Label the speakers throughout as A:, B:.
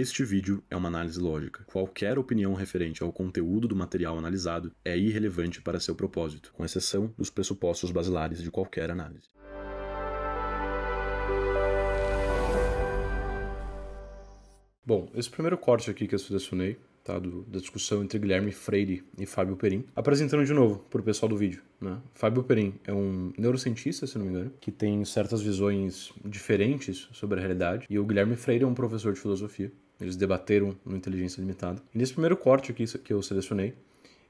A: Este vídeo é uma análise lógica. Qualquer opinião referente ao conteúdo do material analisado é irrelevante para seu propósito, com exceção dos pressupostos basilares de qualquer análise. Bom, esse primeiro corte aqui que eu selecionei Tá, do, da discussão entre Guilherme Freire e Fábio Perim. Apresentando de novo para o pessoal do vídeo. Né? Fábio Perim é um neurocientista, se não me engano, que tem certas visões diferentes sobre a realidade. E o Guilherme Freire é um professor de filosofia eles debateram no Inteligência Limitada. E nesse primeiro corte aqui que eu selecionei,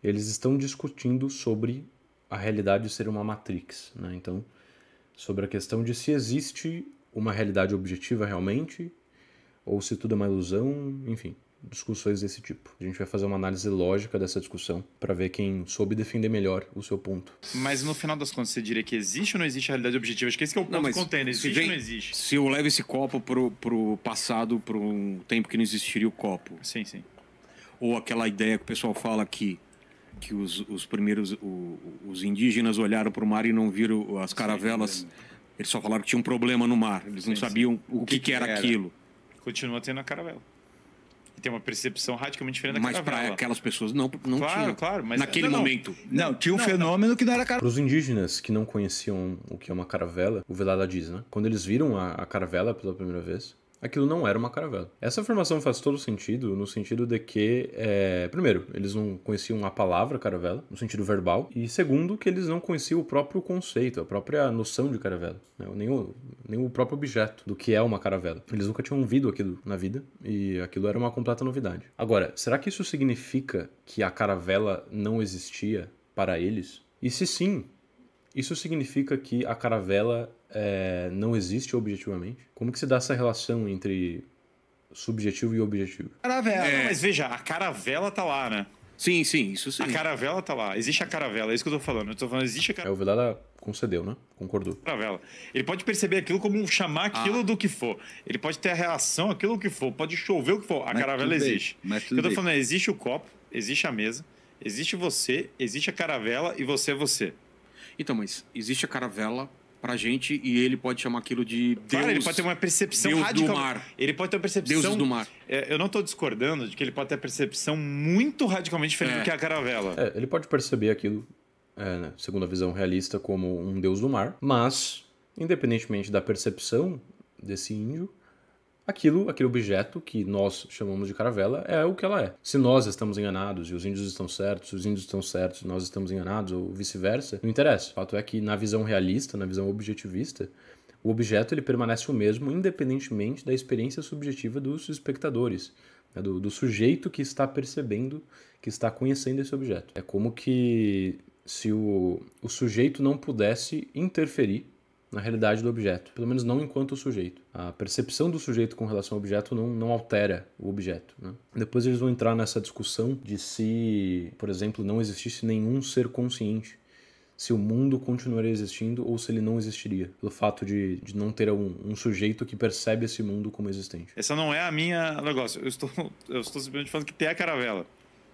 A: eles estão discutindo sobre a realidade ser uma matrix, né? Então, sobre a questão de se existe uma realidade objetiva realmente ou se tudo é uma ilusão, enfim discussões desse tipo. A gente vai fazer uma análise lógica dessa discussão para ver quem soube defender melhor o seu ponto.
B: Mas no final das contas, você diria que existe ou não existe a realidade objetiva? Acho que esse que é o ponto não, mas contendo. Existe vem, ou não existe? Se eu levo esse copo pro, pro passado, pro um tempo
C: que não existiria o copo. Sim, sim. Ou aquela ideia que o pessoal fala que que os, os primeiros o, os indígenas olharam para o mar e não viram as caravelas. Sim, eles só falaram que tinha um problema no mar. Eles não sabiam sim. o que, que, que era, era aquilo.
B: Continua tendo a caravela tem uma percepção radicalmente diferente mas Mas para
C: aquelas pessoas não, não claro, tinha. Claro, mas naquele
A: não, momento. Não, tinha um não, fenômeno que não era caravela. Para os indígenas que não conheciam o que é uma caravela, o Velada diz, né? Quando eles viram a, a caravela pela primeira vez, aquilo não era uma caravela. Essa afirmação faz todo sentido no sentido de que, é, primeiro, eles não conheciam a palavra caravela, no sentido verbal, e segundo, que eles não conheciam o próprio conceito, a própria noção de caravela, né? nem, o, nem o próprio objeto do que é uma caravela. Eles nunca tinham ouvido aquilo na vida e aquilo era uma completa novidade. Agora, será que isso significa que a caravela não existia para eles? E se sim, isso significa que a caravela é, não existe objetivamente? Como que se dá essa relação entre subjetivo e objetivo?
D: Caravela,
B: é. mas veja, a caravela tá lá, né? Sim, sim, isso sim. A caravela tá lá. Existe a caravela, é isso que eu tô falando. Eu tô falando, existe a caravela. É, o Vilela concedeu, né? Concordou. Caravela. Ele pode perceber aquilo como chamar ah. aquilo ah. do que for. Ele pode ter a reação aquilo que for. Pode chover o que for. A mas caravela existe. Bem, eu tô bem. falando, é, existe o copo, existe a mesa, existe você, existe a caravela e você é você. Então, mas existe a caravela pra gente e ele pode chamar aquilo de Deus. Claro, ele pode ter uma percepção Deus radical. do mar. Ele pode ter uma percepção. Deus do mar. É, eu não estou discordando de que ele pode ter uma percepção muito radicalmente diferente é. do que a
A: caravela. É, ele pode perceber aquilo, é, né, segundo a visão realista, como um deus do mar, mas, independentemente da percepção desse índio, aquilo, aquele objeto que nós chamamos de caravela é o que ela é. Se nós estamos enganados e os índios estão certos, os índios estão certos, nós estamos enganados ou vice-versa, não interessa. O fato é que na visão realista, na visão objetivista, o objeto ele permanece o mesmo independentemente da experiência subjetiva dos espectadores, né? do, do sujeito que está percebendo, que está conhecendo esse objeto. É como que se o, o sujeito não pudesse interferir na realidade do objeto, pelo menos não enquanto o sujeito. A percepção do sujeito com relação ao objeto não, não altera o objeto. Né? Depois eles vão entrar nessa discussão de se, por exemplo, não existisse nenhum ser consciente, se o mundo continuaria existindo ou se ele não existiria, pelo fato de, de não ter um, um sujeito que percebe esse mundo como existente.
B: Essa não é a minha negócio. Eu estou, eu estou simplesmente falando que tem a caravela.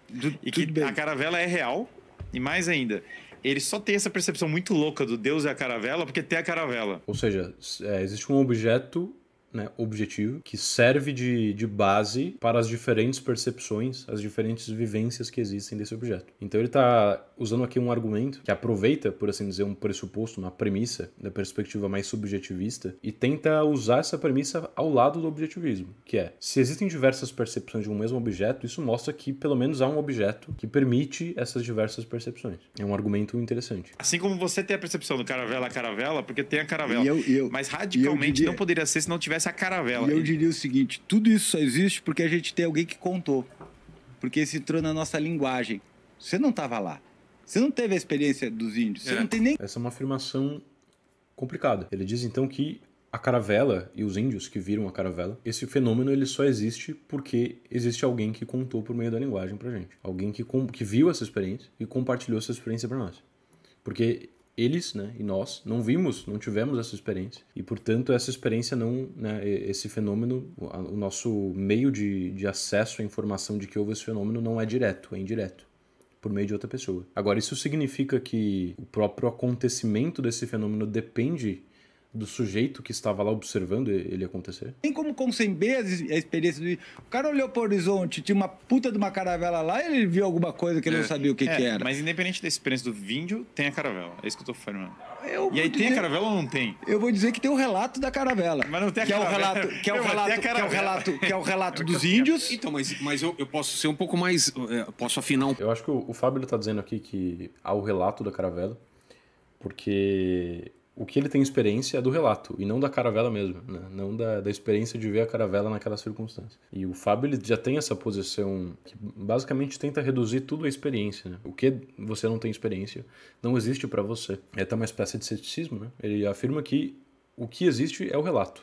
B: Do, e que bem. a caravela é real, e mais ainda, ele só tem essa percepção muito louca do Deus é a caravela porque tem a caravela.
A: Ou seja, é, existe um objeto né, objetivo, que serve de, de base para as diferentes percepções, as diferentes vivências que existem desse objeto. Então ele está usando aqui um argumento que aproveita, por assim dizer, um pressuposto, uma premissa da perspectiva mais subjetivista e tenta usar essa premissa ao lado do objetivismo, que é se existem diversas percepções de um mesmo objeto, isso mostra que pelo menos há um objeto que permite essas diversas percepções. É um argumento interessante.
B: Assim como você tem a percepção do caravela caravela, porque tem a caravela. E eu, e eu, mas radicalmente diria, não poderia ser se não tivesse a caravela. E eu
A: diria o seguinte: tudo isso só existe
D: porque a gente tem alguém que contou. Porque esse entrou na nossa linguagem. Você não estava lá.
A: Você não teve a experiência dos índios, você é. não tem nem. Essa é uma afirmação complicada. Ele diz então que a caravela e os índios que viram a caravela, esse fenômeno ele só existe porque existe alguém que contou por meio da linguagem pra gente. Alguém que, que viu essa experiência e compartilhou essa experiência para nós. Porque eles, né, e nós não vimos, não tivemos essa experiência. E portanto, essa experiência não, né, esse fenômeno, o nosso meio de, de acesso à informação de que houve esse fenômeno não é direto, é indireto por meio de outra pessoa. Agora, isso significa que o próprio acontecimento desse fenômeno depende do sujeito que estava lá observando ele acontecer?
D: Tem como conceber a experiência do. O cara olhou para o horizonte, tinha uma puta de uma caravela lá e ele viu alguma coisa que ele é, não sabia o que, é, que, era. Mas
B: independente da experiência do vídeo, tem a caravela. É isso que eu tô falando. Eu e aí dizer, tem a caravela ou não tem? Eu vou
D: dizer que tem o relato da caravela. Mas não tem a que caravela. É o relato, que, é o relato, que é o relato, que é o relato dos
A: índios. Então, mas, mas eu, eu posso ser um pouco mais. É, posso afinar um Eu acho que o, o Fábio está dizendo aqui que há o relato da caravela, porque o que ele tem experiência é do relato e não da caravela mesmo, né? não da, da experiência de ver a caravela naquela circunstância. E o Fábio ele já tem essa posição que basicamente tenta reduzir tudo à experiência. Né? O que você não tem experiência não existe para você. É até uma espécie de ceticismo. Né? Ele afirma que o que existe é o relato.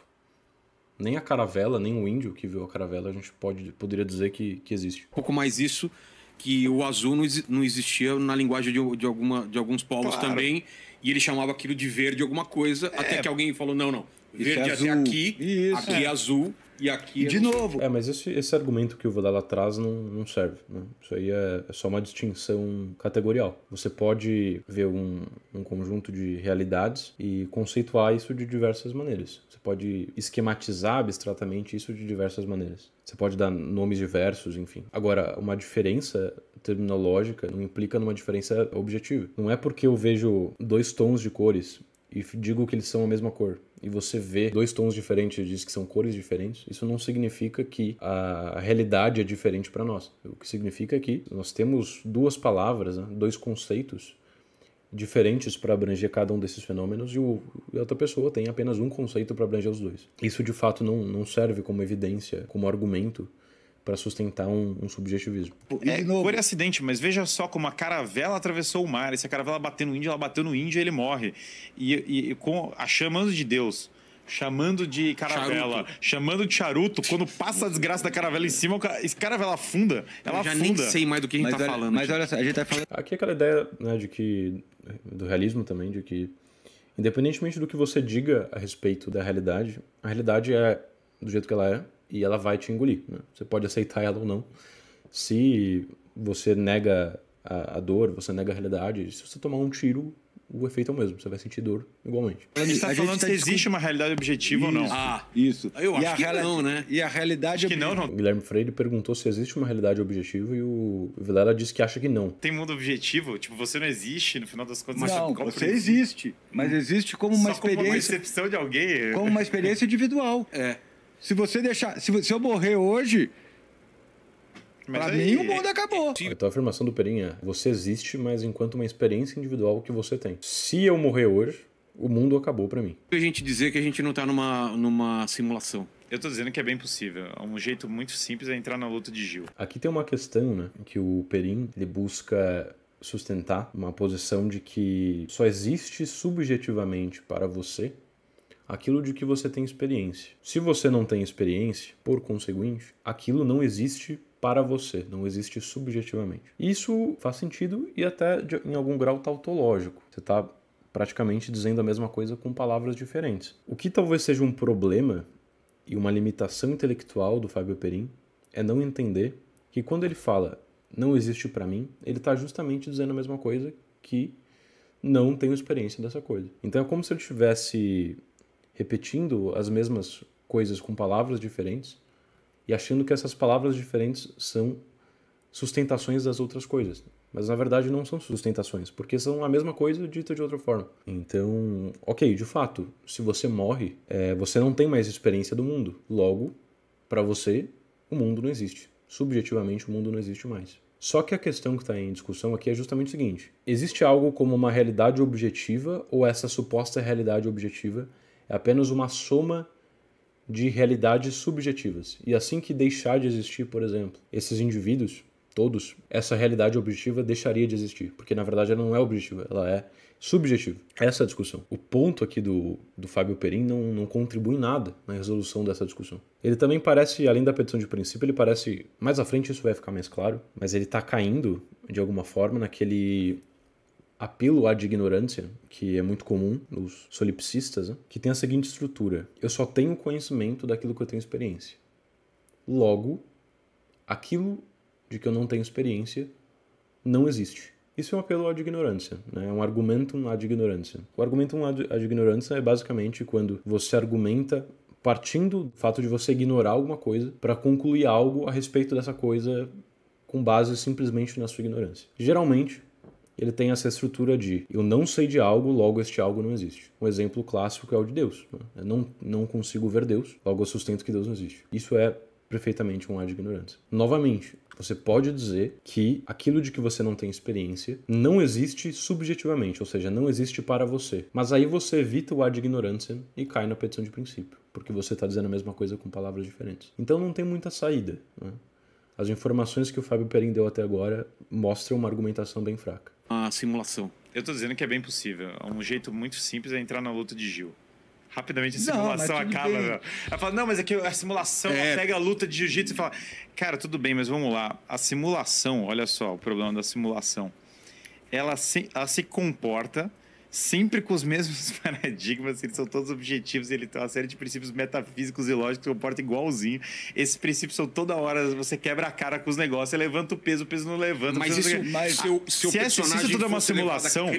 A: Nem a caravela, nem o índio que viu a caravela a gente pode, poderia dizer que, que existe. Um pouco
C: mais isso que o azul não existia na linguagem de, de, alguma, de alguns povos claro. também, e ele chamava aquilo de verde alguma coisa, é. até que alguém falou, não, não, é verde é até azul. aqui,
A: Isso, aqui é. é
C: azul, e aqui. De
A: novo. É, mas esse, esse argumento que o Vidal traz não, não serve. Né? Isso aí é, é, só uma distinção categorial. Você pode ver um, um conjunto de realidades e conceituar isso de diversas maneiras. Você pode esquematizar abstratamente isso de diversas maneiras. Você pode dar nomes diversos, enfim. Agora, uma diferença terminológica não implica numa diferença objetiva. Não é porque eu vejo dois tons de cores e digo que eles são a mesma cor e você vê dois tons diferentes diz que são cores diferentes, isso não significa que a realidade é diferente para nós. O que significa é que nós temos duas palavras, né? dois conceitos diferentes para abranger cada um desses fenômenos e, o, e outra pessoa tem apenas um conceito para abranger os dois. Isso de fato não, não serve como evidência, como argumento para sustentar um, um subjetivismo.
B: É, por acidente, mas veja só como a caravela atravessou o mar. E se a caravela bateu no índio, ela bateu no índio e ele morre. E, e, e com a chamando de Deus, chamando de caravela, charuto. chamando de charuto, quando passa a desgraça da caravela em cima, esse caravela afunda, ela Eu já afunda. nem sei mais do que a gente mas tá olha, falando. Mas gente. olha só, a gente tá falando...
A: Aqui é aquela ideia né, de que, do realismo também, de que independentemente do que você diga a respeito da realidade, a realidade é do jeito que ela é, e ela vai te engolir. Né? Você pode aceitar ela ou não. Se você nega a, a, dor, você nega a realidade, se você tomar um tiro, o efeito é o mesmo, você vai sentir dor igualmente. A gente está falando gente tá se existe
B: uma realidade objetiva isso, ou não. Ah, isso. Eu acho que não, né? E a realidade... Acho que não, não.
A: O Guilherme Freire perguntou se existe uma realidade objetiva e o Vilela disse que acha que não.
B: Tem mundo objetivo? Tipo, você não existe, no final das contas... não, você, você existe. Mas hum. existe como uma Só experiência... como uma excepção de
D: alguém. Como uma experiência individual. É. Se você deixar. Se, se eu morrer hoje.
A: Mas pra aí, mim, o mundo acabou. Então a afirmação do Perim é: você existe, mas enquanto uma experiência individual que você tem. Se eu morrer hoje, o mundo acabou para mim.
C: A gente
B: dizer que a gente não tá numa, numa simulação. Eu tô dizendo que é bem possível. É um jeito muito simples é entrar na luta de Gil.
A: Aqui tem uma questão, né? Que o Perim ele busca sustentar uma posição de que só existe subjetivamente para você aquilo de que você tem experiência. Se você não tem experiência, por conseguinte, aquilo não existe para você, não existe subjetivamente. Isso faz sentido e até de, em algum grau tautológico. Você está praticamente dizendo a mesma coisa com palavras diferentes. O que talvez seja um problema e uma limitação intelectual do Fábio Perim é não entender que quando ele fala não existe para mim, ele está justamente dizendo a mesma coisa que não tenho experiência dessa coisa. Então é como se ele estivesse repetindo as mesmas coisas com palavras diferentes e achando que essas palavras diferentes são sustentações das outras coisas. Mas na verdade não são sustentações, porque são a mesma coisa dita de outra forma. Então, ok, de fato, se você morre, é, você não tem mais experiência do mundo. Logo, para você, o mundo não existe. Subjetivamente, o mundo não existe mais. Só que a questão que está em discussão aqui é justamente o seguinte: existe algo como uma realidade objetiva ou essa suposta realidade objetiva é apenas uma soma de realidades subjetivas. E assim que deixar de existir, por exemplo, esses indivíduos, todos, essa realidade objetiva deixaria de existir, porque na verdade ela não é objetiva, ela é subjetiva. Essa é a discussão. O ponto aqui do, do Fábio Perim não, não contribui nada na resolução dessa discussão. Ele também parece, além da petição de princípio, ele parece, mais à frente isso vai ficar mais claro, mas ele está caindo de alguma forma naquele apelo à ignorância, que é muito comum nos solipsistas, né, que tem a seguinte estrutura: eu só tenho conhecimento daquilo que eu tenho experiência. Logo, aquilo de que eu não tenho experiência não existe. Isso é um apelo à ignorância, né? é um argumentum à ignorância. O argumento à ignorância é basicamente quando você argumenta partindo do fato de você ignorar alguma coisa para concluir algo a respeito dessa coisa com base simplesmente na sua ignorância. Geralmente, ele tem essa estrutura de eu não sei de algo, logo este algo não existe. Um exemplo clássico é o de Deus. Né? Eu não, não consigo ver Deus, logo eu sustento que Deus não existe. Isso é perfeitamente um ar de ignorância. Novamente, você pode dizer que aquilo de que você não tem experiência não existe subjetivamente, ou seja, não existe para você. Mas aí você evita o ar de ignorância e cai na petição de princípio, porque você está dizendo a mesma coisa com palavras diferentes. Então não tem muita saída. Né? As informações que o Fábio Perim deu até agora mostram uma argumentação bem fraca
B: uma simulação. Eu tô dizendo que é bem possível. É um jeito muito simples é entrar na luta de Gil. Rapidamente a simulação não, acaba. Né? Ela fala, não, mas é que a simulação é... pega a luta de jiu-jitsu e fala, cara, tudo bem, mas vamos lá. A simulação, olha só o problema da simulação. Ela se, ela se comporta sempre com os mesmos paradigmas, eles são todos objetivos, ele tem uma série de princípios metafísicos e lógicos que comporta igualzinho. Esses princípios são toda hora, você quebra a cara com os negócios, você levanta o peso, o peso não levanta. Mas isso, Mas seu, o, se, personagem é- se isso tudo é uma simulação...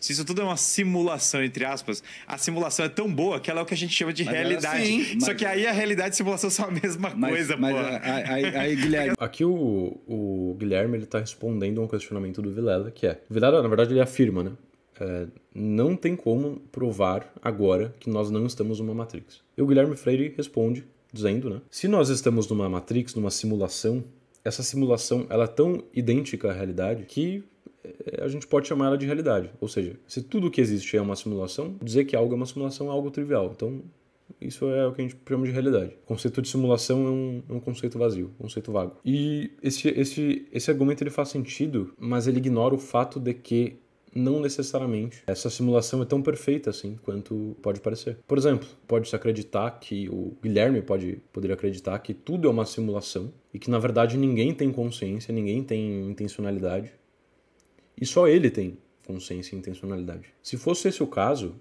B: Se isso tudo é uma simulação, entre aspas, a simulação é tão boa que ela é o que a gente chama de mas é realidade. Assim, Só mas... que aí a realidade e a simulação são a mesma mas, coisa, mas porra. Aí, Guilherme.
A: Aqui o, o Guilherme ele tá respondendo a um questionamento do Vilela, que é. O Vilela, na verdade, ele afirma, né? É, não tem como provar agora que nós não estamos numa Matrix. E o Guilherme Freire responde dizendo, né? Se nós estamos numa Matrix, numa simulação, essa simulação ela é tão idêntica à realidade que eh, a gente pode chamar ela de realidade. Ou seja, se tudo que existe é uma simulação, dizer que algo é uma simulação é algo trivial. Então, isso é o que a gente chama de realidade. O conceito de simulação é um, é um conceito vazio, um conceito vago. E esse, esse, esse argumento ele faz sentido, mas ele ignora o fato de que não necessariamente essa simulação é tão perfeita assim quanto pode parecer. Por exemplo, pode-se acreditar que o Guilherme pode poderia acreditar que tudo é uma simulação e que na verdade ninguém tem consciência, ninguém tem intencionalidade. E só ele tem consciência e intencionalidade. Se fosse esse o caso,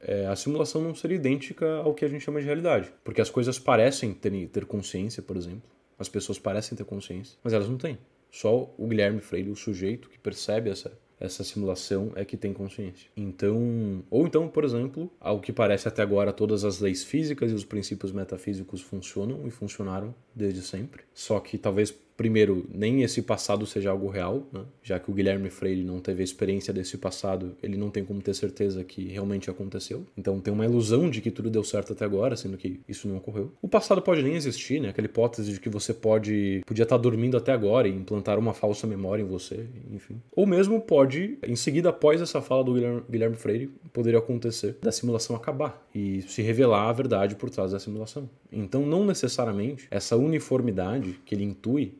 A: é, a simulação não seria idêntica ao que a gente chama de realidade. Porque as coisas parecem ter, ter consciência, por exemplo. As pessoas parecem ter consciência, mas elas não têm. Só o Guilherme Freire, o sujeito que percebe essa essa simulação é que tem consciência. Então, ou então, por exemplo, ao que parece até agora, todas as leis físicas e os princípios metafísicos funcionam e funcionaram desde sempre. Só que talvez primeiro, nem esse passado seja algo real, né? já que o Guilherme Freire não teve a experiência desse passado, ele não tem como ter certeza que realmente aconteceu. Então tem uma ilusão de que tudo deu certo até agora, sendo que isso não ocorreu. O passado pode nem existir, né? Aquela hipótese de que você pode podia estar dormindo até agora e implantar uma falsa memória em você, enfim. Ou mesmo pode, em seguida após essa fala do Guilherme, Guilherme Freire, poderia acontecer da simulação acabar e se revelar a verdade por trás da simulação. Então não necessariamente essa uniformidade que ele intui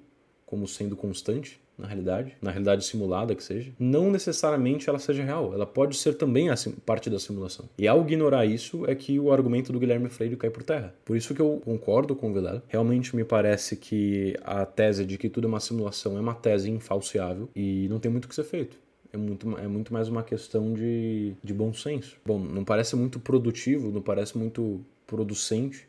A: como sendo constante na realidade, na realidade simulada que seja, não necessariamente ela seja real. Ela pode ser também parte da simulação. E ao ignorar isso é que o argumento do Guilherme Freire cai por terra. Por isso que eu concordo com o Vilela. Realmente me parece que a tese de que tudo é uma simulação é uma tese infalseável e não tem muito o que ser feito. É muito, é muito mais uma questão de, de bom senso. Bom, não parece muito produtivo, não parece muito producente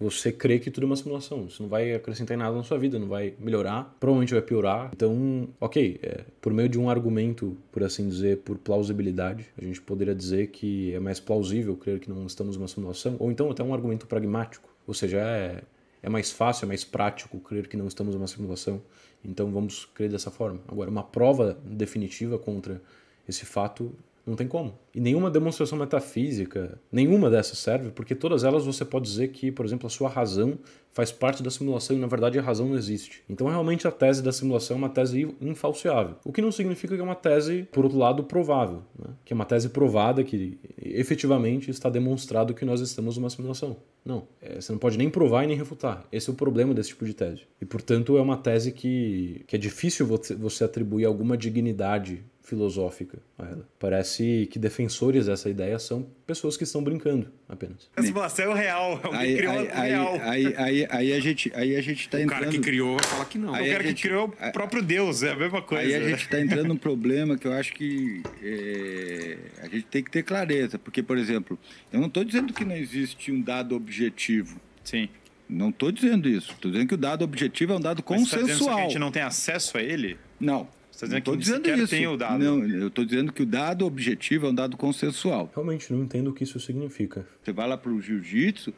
A: você crê que tudo é uma simulação. Isso não vai acrescentar em nada na sua vida, não vai melhorar, provavelmente vai piorar. Então, ok, é, por meio de um argumento, por assim dizer, por plausibilidade, a gente poderia dizer que é mais plausível crer que não estamos numa simulação, ou então até um argumento pragmático. Ou seja, é, é mais fácil, é mais prático crer que não estamos numa simulação. Então vamos crer dessa forma. Agora, uma prova definitiva contra esse fato não tem como. E nenhuma demonstração metafísica, nenhuma dessas serve, porque todas elas você pode dizer que, por exemplo, a sua razão faz parte da simulação e na verdade a razão não existe. Então realmente a tese da simulação é uma tese infalseável. O que não significa que é uma tese, por outro lado, provável, né? que é uma tese provada que efetivamente está demonstrado que nós estamos numa simulação. Não, é, você não pode nem provar e nem refutar. Esse é o problema desse tipo de tese. E portanto é uma tese que, que é difícil você atribuir alguma dignidade filosófica a ela. Parece que defensores dessa ideia são pessoas que estão brincando apenas.
D: Essa situação é real, é um aí, criou aí, real. Aí, aí, aí, a gente, aí a gente tá o entrando... O cara que criou vai falar que não. Aí o cara gente... que criou é o próprio Deus, é a mesma coisa. Aí a gente está entrando num problema que eu acho que é... a gente tem que ter clareza, porque, por exemplo, eu não estou dizendo que não existe um dado objetivo. Sim. Não estou dizendo isso. Estou dizendo que o dado objetivo é um dado consensual. Mas tá que a gente não tem acesso a ele? Não. Você está dizendo que dizendo isso. tem o dado. Não, né? eu estou dizendo que o dado objetivo é um dado consensual. Realmente não entendo o que isso significa. Você vai lá para o jiu-jitsu,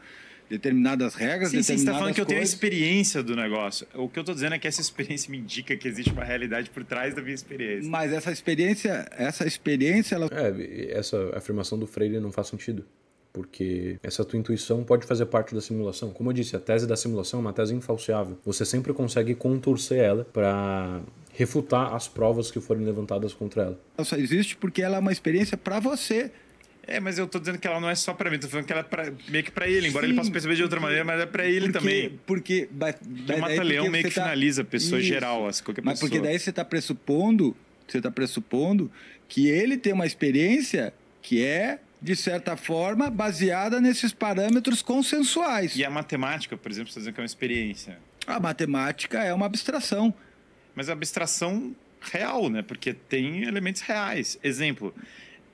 D: determinadas regras, sim, determinadas sim, você está falando que eu tenho a
B: experiência do negócio. O que eu estou dizendo é que essa experiência me indica que existe uma realidade por trás da minha experiência. Mas essa
A: experiência, essa experiência, ela... É, essa afirmação do Freire não faz sentido. Porque essa tua intuição pode fazer parte da simulação. Como eu disse, a tese da simulação é uma tese infalseável. Você sempre consegue contorcer ela para refutar as provas que forem levantadas contra ela. Ela
B: só
D: existe porque ela
A: é uma experiência para você.
B: É, mas eu tô dizendo que ela não é só para mim, tô falando que ela é pra, meio que para ele, embora Sim, ele possa perceber de outra maneira, mas é para ele porque, também. Porque, porque o mata-leão meio que tá... finaliza a pessoa Isso. geral, assim, qualquer mas pessoa. Mas porque daí você
D: tá pressupondo, você tá pressupondo que ele tem uma experiência que é de certa forma, baseada nesses parâmetros consensuais.
B: E a matemática, por exemplo, você está dizendo que é uma experiência? A matemática
D: é uma abstração
B: mas é abstração real, né? Porque tem elementos reais. Exemplo,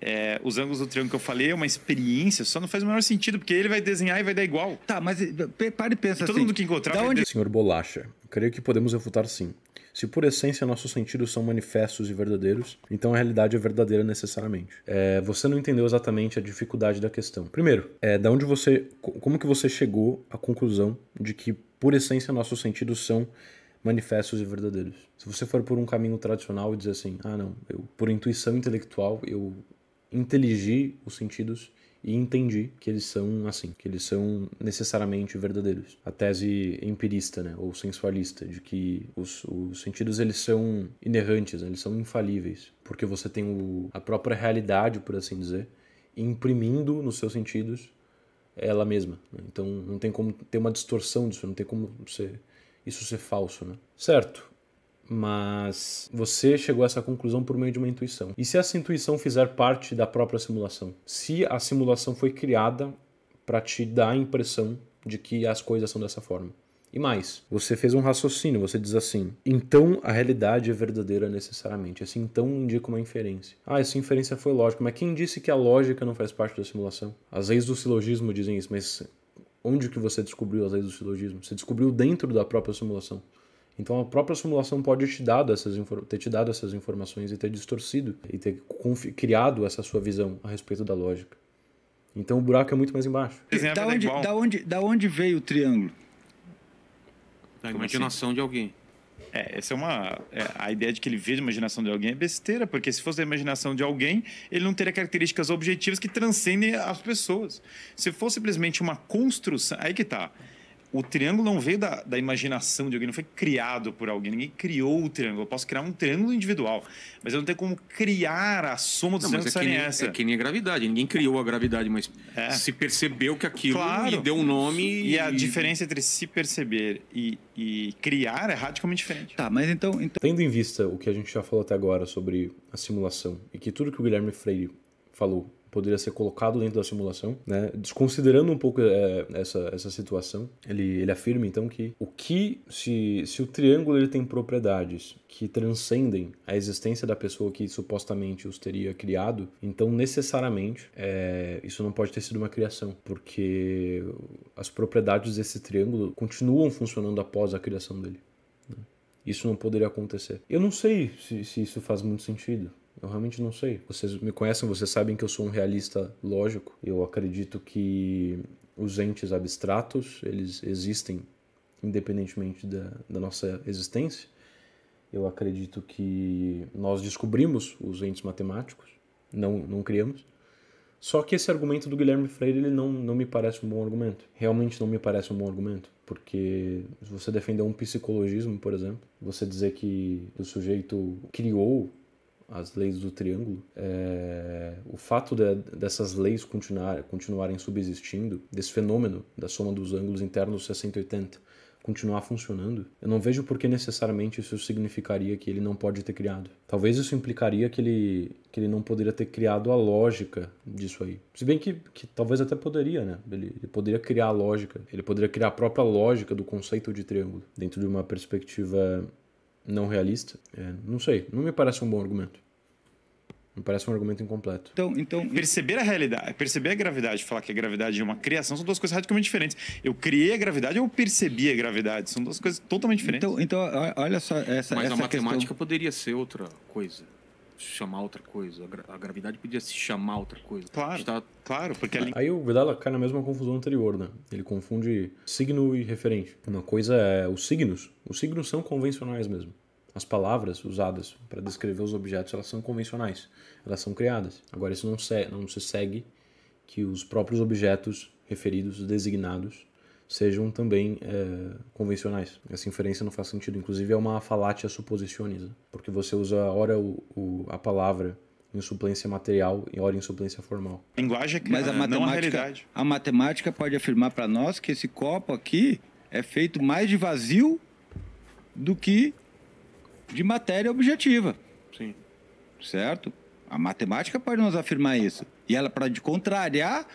B: é, os ângulos do triângulo que eu falei é uma experiência, só não faz o menor sentido, porque ele vai desenhar e vai dar igual. Tá, mas eh, para e pensa e todo assim. Todo mundo que encontrar da onde...
A: Senhor Bolacha, creio que podemos refutar sim. Se por essência nossos sentidos são manifestos e verdadeiros, então a realidade é verdadeira necessariamente. É, você não entendeu exatamente a dificuldade da questão. Primeiro, é, da onde você, como que você chegou à conclusão de que por essência nossos sentidos são manifestos e verdadeiros. Se você for por um caminho tradicional e dizer assim, ah não, eu por intuição intelectual eu inteligi os sentidos e entendi que eles são assim, que eles são necessariamente verdadeiros. A tese empirista, né, ou sensualista, de que os, os sentidos eles são inerrantes, né, eles são infalíveis, porque você tem o, a própria realidade, por assim dizer, imprimindo nos seus sentidos ela mesma. Né? Então não tem como ter uma distorção disso, não tem como você isso ser falso, né? Certo. Mas você chegou a essa conclusão por meio de uma intuição. E se essa intuição fizer parte da própria simulação? Se a simulação foi criada para te dar a impressão de que as coisas são dessa forma. E mais, você fez um raciocínio, você diz assim: então a realidade é verdadeira necessariamente. Assim, então indica uma inferência. Ah, essa inferência foi lógica, mas quem disse que a lógica não faz parte da simulação? As leis do silogismo dizem isso, mas onde que você descobriu as leis do silogismo? Você descobriu dentro da própria simulação. Então a própria simulação pode te essas, ter te dado essas informações e ter distorcido e ter criado essa sua visão a respeito da lógica. Então o buraco é muito mais embaixo.
D: Da é onde, da, onde, da onde veio o triângulo? Da imaginação assim? de
B: alguém. É, essa é uma. É, a ideia de que ele veja a imaginação de alguém é besteira, porque se fosse a imaginação de alguém, ele não teria características objetivas que transcendem as pessoas. Se for simplesmente uma construção. Aí que tá o triângulo não veio da, da, imaginação de alguém, não foi criado por alguém. Ninguém criou o triângulo. Eu posso criar um triângulo individual, mas eu não tenho como criar a soma dos triângulos é que nem, essa. É que nem a gravidade. Ninguém criou a gravidade, mas é. se percebeu que aquilo claro. e deu um nome. E, e, a diferença entre se perceber e, e, criar é radicalmente diferente.
A: Tá, mas então, então. Tendo em vista o que a gente já falou até agora sobre a simulação e que tudo que o Guilherme Freire falou poderia ser colocado dentro da simulação, né? Desconsiderando um pouco é, essa, essa situação, ele, ele afirma então que o que se, se o triângulo ele tem propriedades que transcendem a existência da pessoa que supostamente os teria criado, então necessariamente é, isso não pode ter sido uma criação, porque as propriedades desse triângulo continuam funcionando após a criação dele. Né? Isso não poderia acontecer. Eu não sei se, se isso faz muito sentido. Eu realmente não sei. Vocês me conhecem, vocês sabem que eu sou um realista lógico. Eu acredito que os entes abstratos, eles existem independentemente da, da nossa existência. Eu acredito que nós descobrimos os entes matemáticos, não, não criamos. Só que esse argumento do Guilherme Freire ele não, não me parece um bom argumento. Realmente não me parece um bom argumento. Porque se você defender um psicologismo, por exemplo, você dizer que o sujeito criou as leis do triângulo, é, o fato de, dessas leis continuar, continuarem subsistindo, desse fenômeno da soma dos ângulos internos 60 80 continuar funcionando, eu não vejo por que necessariamente isso significaria que ele não pode ter criado. Talvez isso implicaria que ele, que ele não poderia ter criado a lógica disso aí. Se bem que, que talvez até poderia, né? Ele, ele poderia criar a lógica, ele poderia criar a própria lógica do conceito de triângulo, dentro de uma perspectiva não realista. É, não sei, não me parece um bom argumento. Me parece um argumento incompleto. Então, então,
B: perceber a realidade, perceber a gravidade, falar que a gravidade é uma criação são duas coisas radicalmente diferentes. Eu criei a gravidade ou percebi a gravidade, são duas coisas totalmente então, diferentes.
D: Então, então olha só essa Mas essa a matemática questão...
B: poderia ser outra coisa chamar outra coisa.
C: A, gra a gravidade podia se chamar outra coisa. Claro, tá... claro, porque ali...
A: Aí o Vedala cai na mesma confusão anterior, né? Ele confunde signo e referente. Uma coisa é os signos. Os signos são convencionais mesmo. As palavras usadas para descrever os objetos, elas são convencionais. Elas são criadas. Agora, isso não se, não se segue que os próprios objetos referidos, designados, sejam também é, convencionais. Essa inferência não faz sentido. Inclusive, é uma falácia suposicionista, porque você usa ora o, o, a palavra em suplência material e ora em suplência formal.
D: A linguagem é que Mas a matemática, é, não a realidade. A matemática pode afirmar para nós que esse copo aqui é feito mais de vazio do que de matéria objetiva. Sim. Certo? A matemática pode nos afirmar isso. E ela, para contrariar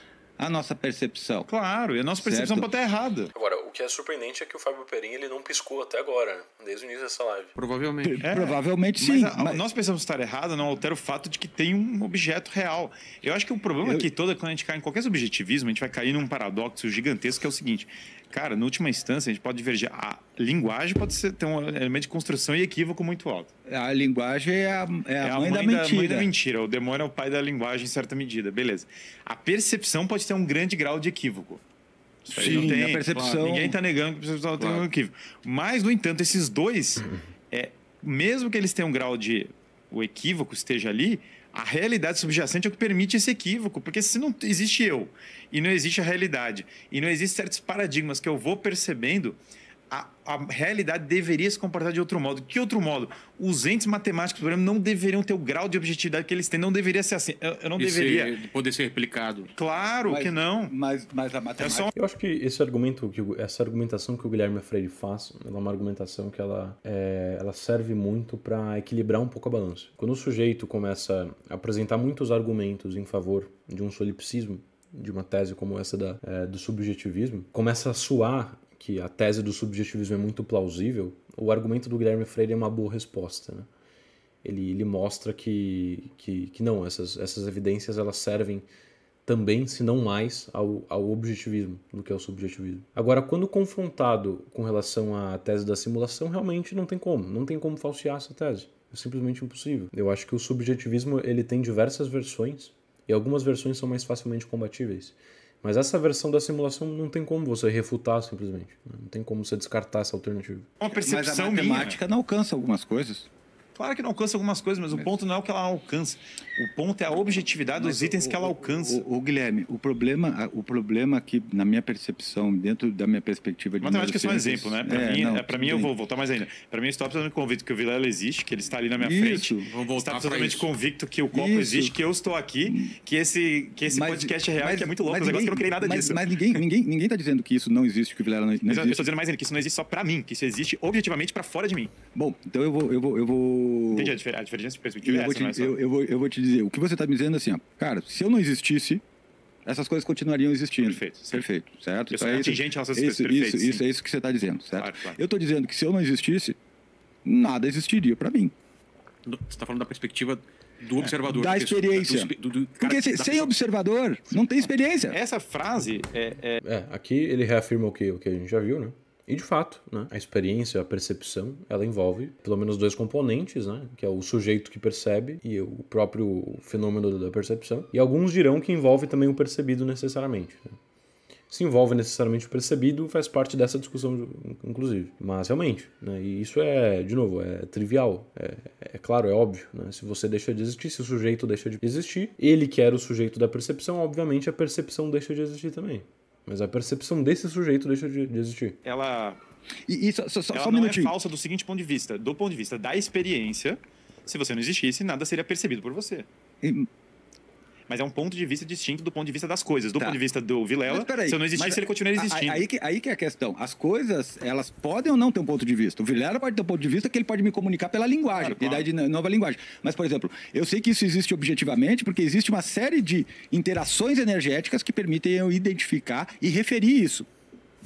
D: a nossa percepção. Claro, e a nossa percepção certo? pode estar errada.
A: Agora, o que é surpreendente é que o Fábio Perim ele não piscou até agora, né? desde o início dessa live. Provavelmente. É, provavelmente
D: sim. Mas a,
B: mas... Nós estar errada não altera o fato de que tem um objeto real. Eu acho que o problema Eu... é que toda, quando a gente cai em qualquer subjetivismo, a gente vai cair num paradoxo gigantesco que é o seguinte: cara, na última instância, a gente pode divergir. A linguagem pode ser, ter um elemento de construção e equívoco muito alto.
D: A linguagem é a, é a, é mãe, a mãe, da, mentira. a mãe da mentira.
B: O demônio é o pai da linguagem em certa medida, beleza. A percepção pode ter um grande grau de equívoco. Isso Sim, não tem, a percepção... ninguém está negando que a percepção claro. tem um equívoco. Mas, no entanto, esses dois, é, mesmo que eles tenham um grau de... O equívoco esteja ali, a realidade subjacente é o que permite esse equívoco, porque se não existe eu e não existe a realidade e não existem certos paradigmas que eu vou percebendo, a, a, realidade deveria se comportar de outro modo. Que outro modo? Os entes matemáticos, por exemplo, não deveriam ter o grau de objetividade que eles têm, não deveria ser assim. Eu, eu não e deveria. Ser, poder ser replicado. Claro mas, que não. Mas, mas a matemática. É só... Eu
A: acho que esse argumento, essa argumentação que o Guilherme Freire faz, ela é uma argumentação que ela, é, ela serve muito para equilibrar um pouco a balança. Quando o sujeito começa a apresentar muitos argumentos em favor de um solipsismo, de uma tese como essa da, é, do subjetivismo, começa a suar que a tese do subjetivismo é muito plausível, o argumento do Guilherme Freire é uma boa resposta. Né? Ele, ele mostra que, que, que não, essas, essas evidências elas servem também, se não mais, ao, ao objetivismo do que ao subjetivismo. Agora, quando confrontado com relação à tese da simulação, realmente não tem como, não tem como falsear essa tese. É simplesmente impossível. Eu acho que o subjetivismo ele tem diversas versões e algumas versões são mais facilmente combatíveis. Mas essa versão da simulação não tem como você refutar simplesmente. Não tem como você descartar essa alternativa. Uma é, percepção Mas a matemática minha. não alcança algumas coisas.
D: Claro que não
B: alcança algumas coisas, mas o ponto não é o que ela alcança. O ponto é a objetividade mas dos itens o, que ela alcança.
D: O, o, o, Guilherme, o problema, o problema aqui, na minha percepção, dentro da minha perspectiva de. Matemática é só um exemplo, né? Para é, mim, não, é, mim eu vou voltar mais ainda.
B: Para mim, eu estou absolutamente convicto que o Vilela existe, que ele está ali na minha isso. frente. Vamos voltar está absolutamente convicto que o copo isso. existe, que eu estou aqui, hum. que esse, que esse mas, podcast é real, mas, que é muito louco, mas um ninguém, que eu não criei nada disso.
D: Mas ninguém está ninguém, ninguém tá dizendo que isso não existe, que o Vilela não, não existe. Eu estou
B: dizendo mais ainda, que isso não existe só para mim, que isso existe objetivamente para fora
D: de mim. Bom, então eu vou. Eu vou, eu vou Entendi, a,
B: difer a diferença de perspectiva eu é vou essa, te, é eu,
D: eu, vou, eu vou te dizer, o que você está me dizendo é assim, ó, cara, se eu não existisse, essas coisas continuariam existindo. Perfeito. Sim. Perfeito, certo? Eu então, é atingente isso, isso, perfeito, isso, isso, é isso que você está dizendo, certo? Claro, claro. Eu estou dizendo que se eu não existisse, nada existiria para mim.
C: Você está falando da perspectiva do é, observador. Da
D: experiência. Do, do, do, Porque se, tá sem observador, não tem experiência. Essa frase
A: é, é... é, aqui ele reafirma o que, o que a gente já viu, né? E de fato, né, a experiência, a percepção, ela envolve pelo menos dois componentes, né, que é o sujeito que percebe e o próprio fenômeno da percepção. E alguns dirão que envolve também o percebido necessariamente. Né se envolve necessariamente o percebido, faz parte dessa discussão, inclusive. Mas realmente, né, e isso é, de novo, é trivial, é, é claro, é óbvio. Né? Se você deixa de existir, se o sujeito deixa de existir, ele que era o sujeito da percepção, obviamente a percepção deixa de existir também. Mas a percepção desse sujeito deixa de, de existir.
B: Ela. E, e só, só, só, um não é falsa do seguinte ponto de vista: do ponto de vista da experiência, se você não existisse, nada seria percebido por você mas é um ponto de vista distinto do ponto de vista das coisas. Do tá. ponto de vista do Vilela, se eu não existisse, mas, ele continuaria existindo. Aí
D: que, aí que é a questão. As coisas, elas podem ou não ter um ponto de vista. O Vilela pode ter um ponto de vista que ele pode me comunicar pela linguagem, claro, claro. de nova linguagem. Mas, por exemplo, eu sei que isso existe objetivamente porque existe uma série de interações energéticas que permitem eu identificar e referir isso.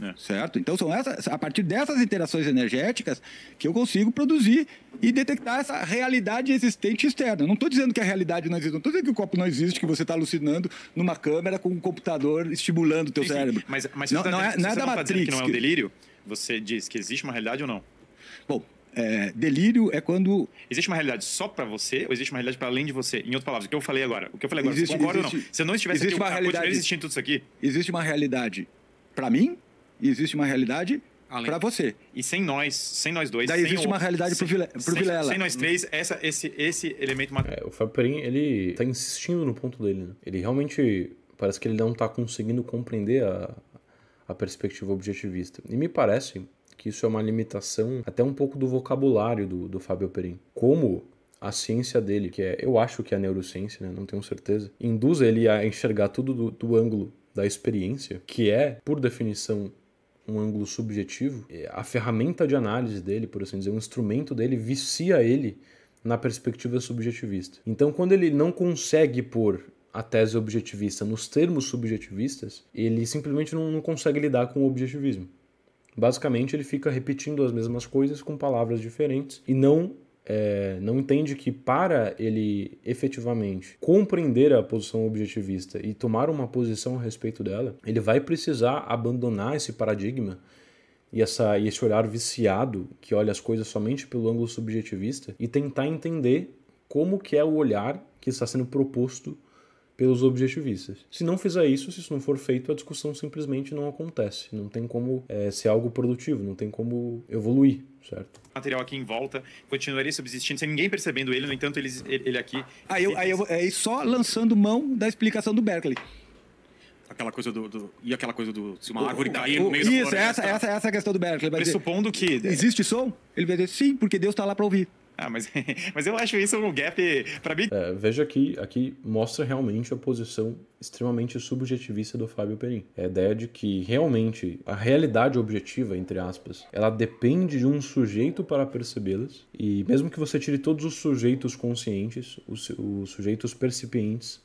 D: É. Certo? Então, são essas, a partir dessas interações energéticas que eu consigo produzir e detectar essa realidade existente externa. Não estou dizendo que a realidade não existe, não estou dizendo que o copo não existe, que você está alucinando numa câmera com um computador estimulando o teu Sim, cérebro. Mas,
B: mas não, tá, não, é, não é da matriz Tá que não é um delírio? Você diz que existe uma realidade ou não? Bom,
D: é, delírio é quando.
B: Existe uma realidade só para você ou existe uma realidade para além de você? Em outras palavras, o que eu falei agora? O que eu falei agora? Existe, você concorda existe, ou não? Se eu não estivesse existe aqui, uma realidade, existindo
D: tudo isso aqui? Existe uma realidade para mim e existe uma realidade para você. E sem nós, sem nós dois.
B: Daí existe uma realidade
A: sem, pro, sem, Vilela. Sem nós
B: três, essa, esse, esse elemento...
A: É, o Fabrin, ele tá insistindo no ponto dele, né? Ele realmente... Parece que ele não tá conseguindo compreender a, a perspectiva objetivista. E me parece que isso é uma limitação até um pouco do vocabulário do, do Fábio Perin Como a ciência dele, que é, eu acho que é a neurociência, né? não tenho certeza, induz ele a enxergar tudo do, do ângulo da experiência, que é, por definição, um ângulo subjetivo, é, a ferramenta de análise dele, por assim dizer, o instrumento dele vicia ele na perspectiva subjetivista. Então, quando ele não consegue pôr a tese objetivista nos termos subjetivistas, ele simplesmente não, não consegue lidar com o objetivismo. Basicamente, ele fica repetindo as mesmas coisas com palavras diferentes e não é, não entende que para ele efetivamente compreender a posição objetivista e tomar uma posição a respeito dela, ele vai precisar abandonar esse paradigma e, essa, e esse olhar viciado que olha as coisas somente pelo ângulo subjetivista e tentar entender como que é o olhar que está sendo proposto pelos objetivistas. Se não fizer isso, se isso não for feito, a discussão simplesmente não acontece. Não tem como é, ser algo produtivo, não tem como evoluir, certo? Material
B: aqui em volta, continuaria subsistindo sem ninguém percebendo ele, no entanto, ele, ele aqui.
D: Aí, eu, aí, eu, só lançando mão da explicação do Berkeley aquela coisa do, do, e aquela coisa do se uma árvore cair no meio isso, da floresta. Isso, essa, essa, essa é questão do Berkeley. Pressupondo dizer, que existe som, ele vai dizer
B: sim, porque Deus está lá para ouvir. Ah, mas, mas eu acho isso um gap para mim. É,
A: veja aqui, aqui mostra realmente a posição extremamente subjetivista do Fábio Perim. É a ideia de que realmente a realidade objetiva, entre aspas, ela depende de um sujeito para percebê-las. E mesmo que você tire todos os sujeitos conscientes, os, os sujeitos percipientes,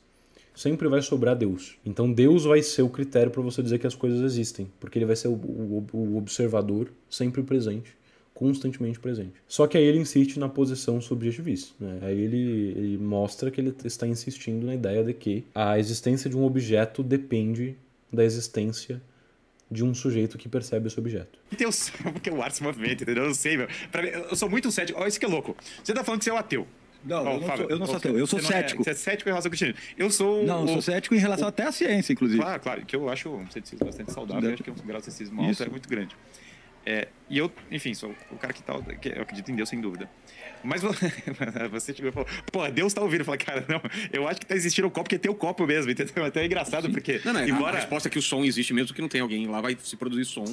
A: sempre vai sobrar Deus. Então Deus vai ser o critério para você dizer que as coisas existem, porque ele vai ser o, o, o observador sempre presente constantemente presente. Só que aí ele insiste na posição subjetivista. Né? Aí ele, ele mostra que ele está insistindo na ideia de que a existência de um objeto depende da existência de um sujeito que percebe esse objeto.
B: Deus, porque o ar se movimenta, entendeu? Eu não sei, meu. Mim, eu sou muito cético. Olha isso que é louco. Você tá falando que você é um ateu. Não, oh, eu, não Fábio, sou, eu não sou ateu, eu sou é- cético. É, você é cético em relação ao cristianismo. Eu sou. Não, eu sou cético em relação o, até
D: à ciência, inclusive.
B: Claro, claro, que eu acho um ceticismo bastante saudável, eu acho que é um grau de ceticismo alto, é muito grande. É, e eu, enfim, sou o cara que, tá, que eu acredito em Deus, sem dúvida. Mas você chegou e falou, pô, Deus tá ouvindo. Eu falei, cara, não, eu acho que tá existindo o copo, porque tem o copo mesmo, entendeu? Até é engraçado, Sim. porque. Não, não, é embora... A resposta
C: é que o som existe, mesmo que não tenha alguém lá, vai se produzir som.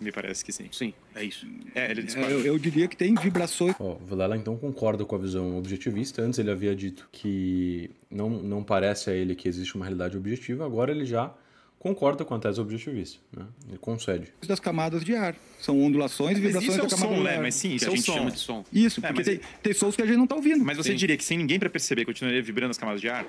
C: Me parece que sim. Sim, é isso. É, ele É, eu,
A: eu, diria que tem vibrações. Ó, oh, Vilela então concorda com a visão objetivista. Antes ele havia dito que não, não parece a ele que existe uma realidade objetiva, agora ele já concorda com a tese objetivista, né? Ele concede. Das camadas de ar.
D: São ondulações e vibrações é da camada som, né? Mas sim, isso é a é gente som. chama de som. Isso, é, porque tem, é- tem, sons que a gente não está ouvindo. Mas você sim.
B: diria que sem ninguém para perceber continuaria vibrando as camadas de ar?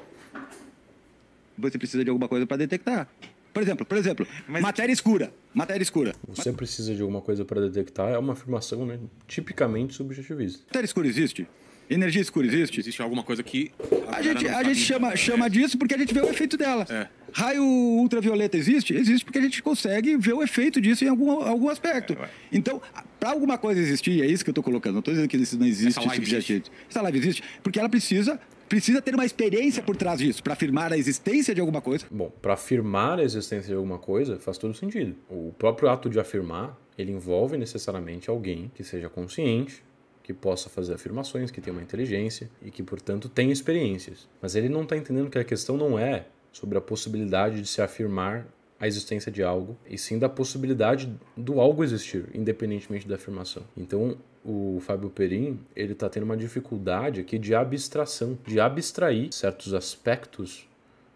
D: Você precisa de alguma coisa para detectar. Por exemplo, por exemplo, mas... matéria
A: escura. Matéria escura. Você precisa de alguma coisa para detectar é uma afirmação né, tipicamente subjetivista.
D: Matéria escura existe? Energia escura existe? Existe alguma coisa que. A, a gente, a gente chama, chama é. disso porque a gente vê o efeito dela. É. Raio ultravioleta existe? Existe porque a gente consegue ver o efeito disso em algum, algum aspecto. É, então, para alguma coisa existir, é isso que eu estou colocando. Não estou dizendo que isso não existe Essa subjetivo. Existe. Essa live existe porque ela precisa precisa ter uma experiência por
A: trás disso para afirmar a existência de alguma coisa. Bom, para afirmar a existência de alguma coisa faz todo sentido. O próprio ato de afirmar ele envolve necessariamente alguém que seja consciente que possa fazer afirmações, que tem uma inteligência e que, portanto, tem experiências. Mas ele não está entendendo que a questão não é sobre a possibilidade de se afirmar a existência de algo, e sim da possibilidade do algo existir, independentemente da afirmação. Então, o Fábio Perim, ele está tendo uma dificuldade aqui de abstração, de abstrair certos aspectos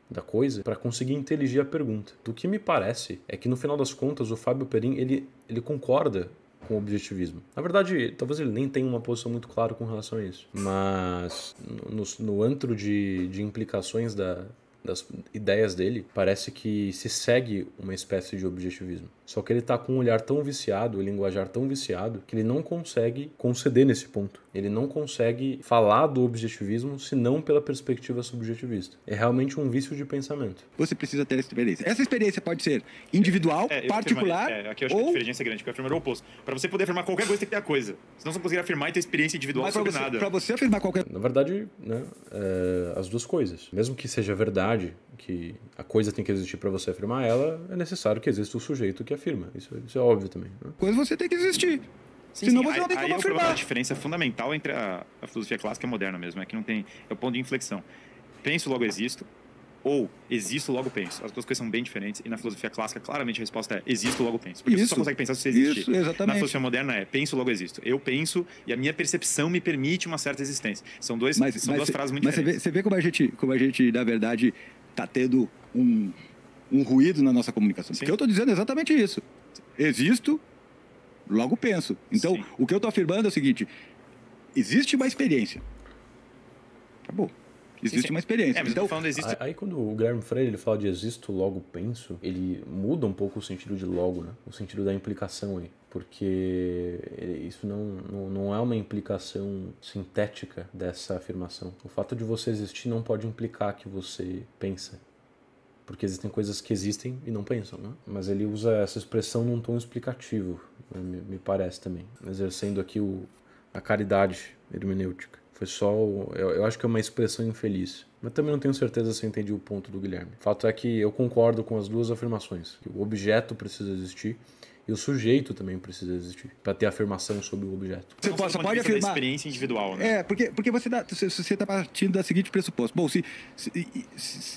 A: da coisa para conseguir inteligir a pergunta. Do que me parece é que no final das contas o Fábio Perim ele, ele concorda com objetivismo. Na verdade, talvez ele nem tenha uma posição muito clara com relação a isso, mas no, no antro de, de implicações da, das ideias dele, parece que se segue uma espécie de objetivismo. Só que ele está com um olhar tão viciado, um linguajar tão viciado, que ele não consegue conceder nesse ponto. Ele não consegue falar do objetivismo senão pela perspectiva subjetivista. É realmente um vício de pensamento. Você precisa ter essa experiência. Essa experiência pode ser individual, é,
B: particular. é, aqui eu acho ou... que a diferença é grande, porque eu afirmo o oposto. Para você poder afirmar qualquer coisa,
D: tem que ter a coisa. Senão você não conseguir afirmar
B: e ter experiência individual Mas sobre você, nada. Para você
A: afirmar qualquer. Na verdade, né, é, as duas coisas. Mesmo que seja verdade, que a coisa tem que existir para você afirmar ela, é necessário que exista o sujeito que afirma. Isso, isso é óbvio também. Né? Coisa você tem que existir.
D: Sim, Senão sim. você não tem como aí afirmar. É a diferença
B: é fundamental entre a, a, filosofia clássica e a moderna mesmo é que não tem é o ponto de inflexão. Penso logo existo ou existo logo penso. As duas coisas são bem diferentes e na filosofia clássica claramente a resposta é existo logo penso. Porque isso, você só consegue pensar se você existe. Isso, exatamente. Na filosofia moderna é penso logo existo. Eu penso e a minha percepção me permite uma certa existência. São dois mas, são mas duas cê, frases muito mas diferentes. Mas você vê,
D: vê como a gente como a gente na verdade está tendo um, um ruído na nossa comunicação. Sim. Porque eu estou dizendo exatamente isso. Existo, logo penso. Então, Sim. o que eu estou afirmando é o seguinte: existe uma experiência. Acabou. Existe sim, sim. uma experiência. É, então, falando, existe... Aí
A: quando o Guilherme Freire ele fala de existo, logo penso, ele muda um pouco o sentido de logo, né? O sentido da implicação aí porque isso não, não, não, é uma implicação sintética dessa afirmação. O fato de você existir não pode implicar que você pensa. Porque existem coisas que existem e não pensam, né? Mas ele usa essa expressão num tom explicativo, né? me, me, parece também. Exercendo aqui o, a caridade hermenêutica. Foi só. O, eu, eu acho que é uma expressão infeliz. Mas também não tenho certeza se eu entendi o ponto do Guilherme. O fato é que eu concordo com as duas afirmações: que o objeto precisa existir e o sujeito também precisa existir para ter afirmação sobre o objeto. Você pode, é pode afirmar. Da experiência individual, né? É, porque, porque você tá, você está partindo da seguinte pressuposto. Bom, se, se,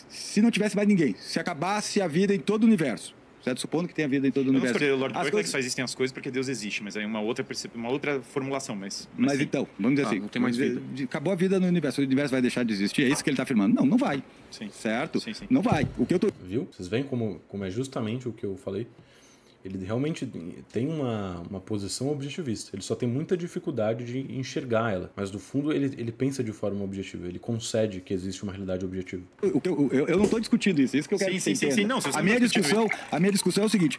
D: se não tivesse mais ninguém, se acabasse a vida em todo o universo, certo? Supondo que tenha vida em todo o universo. Não perder, o Lord as é coisas... que
B: só existem as coisas porque Deus existe, mas aí uma outra uma outra formulação, mas. Mas,
D: mas então, vamos dizer ah, assim, não tem mais vida. Acabou a vida no universo, o universo vai deixar de existir, é isso que ele está afirmando? Não, não vai. Sim. Certo? Sim, sim. Não
A: vai. O que eu tô... Viu? Vocês veem como, como é justamente o que eu falei ele realmente tem uma, uma posição objetivista. Ele só tem muita dificuldade de enxergar ela. Mas no fundo, ele, ele pensa de forma objetiva. Ele concede que existe uma realidade objetiva.
D: Eu, eu, eu não estou discutindo isso. É isso que eu sim, quero sim, que sim, sim, não, a minha tá discussão
A: A minha discussão é o seguinte.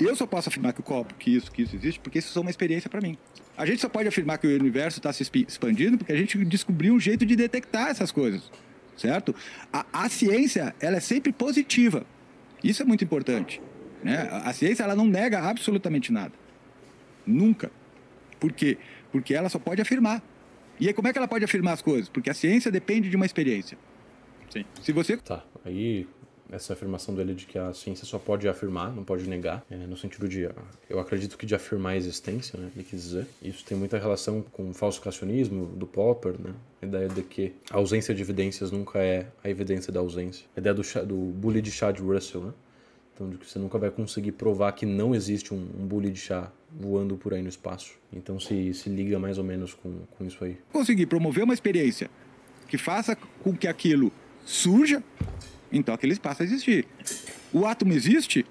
D: Eu só posso afirmar que o copo, que isso, que isso existe, porque isso é uma experiência para mim. A gente só pode afirmar que o universo está se expandindo porque a gente descobriu um jeito de detectar essas coisas, certo? A, a ciência, ela é sempre positiva. Isso é muito importante. Né? A ciência ela não nega absolutamente nada. Nunca. Por quê? Porque ela só pode afirmar. E aí, como é que ela pode afirmar as coisas? Porque a ciência depende de uma experiência. Sim.
A: Se você. Tá, aí essa é afirmação dele de que a ciência só pode afirmar, não pode negar, é, no sentido de, eu acredito que de afirmar a existência, né, ele quis dizer. Isso tem muita relação com o falsificacionismo do Popper, né, a ideia de que a ausência de evidências nunca é a evidência da ausência. A ideia do, do bully de Chad Russell, né, então, de que você nunca vai conseguir provar que não existe um, um bule de chá voando por aí no espaço. Então, se, se liga mais ou menos com, com isso aí.
D: Conseguir promover uma experiência que faça com que aquilo surja, então aquele espaço a existir. O átomo existe?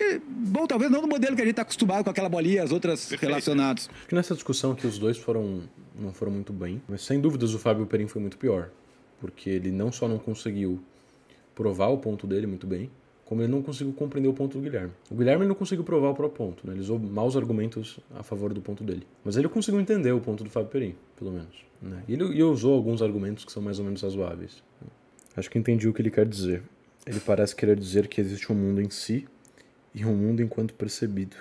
D: E, bom, talvez não no modelo que a gente está acostumado com aquela bolinha e as outras Perfeito. relacionadas.
A: Acho que nessa discussão que os dois foram não foram muito bem, mas sem dúvidas o Fábio Perim foi muito pior, porque ele não só não conseguiu provar o ponto dele muito bem, como ele não conseguiu compreender o ponto do Guilherme. O Guilherme não conseguiu provar o próprio ponto, né? ele usou maus argumentos a favor do ponto dele. Mas ele conseguiu entender o ponto do Fábio Perim, pelo menos. Né? E ele, ele usou alguns argumentos que são mais ou menos razoáveis. Acho que entendi o que ele quer dizer. Ele parece querer dizer que existe um mundo em si e um mundo enquanto percebido.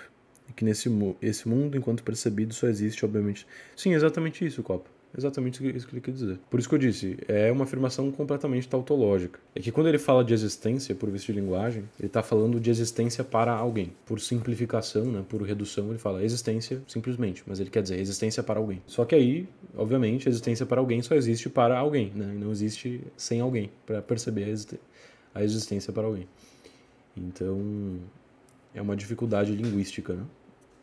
A: E que nesse esse mundo enquanto percebido só existe, obviamente. Sim, exatamente isso, Copa exatamente isso que ele quer dizer. Por isso que eu disse, é uma afirmação completamente tautológica. É que quando ele fala de existência por vício de linguagem, ele está falando de existência para alguém. Por simplificação, né, por redução, ele fala existência simplesmente, mas ele quer dizer existência para alguém. Só que aí, obviamente, existência para alguém só existe para alguém, né? não existe sem alguém para perceber a, a existência para alguém. Então, é uma dificuldade linguística, né?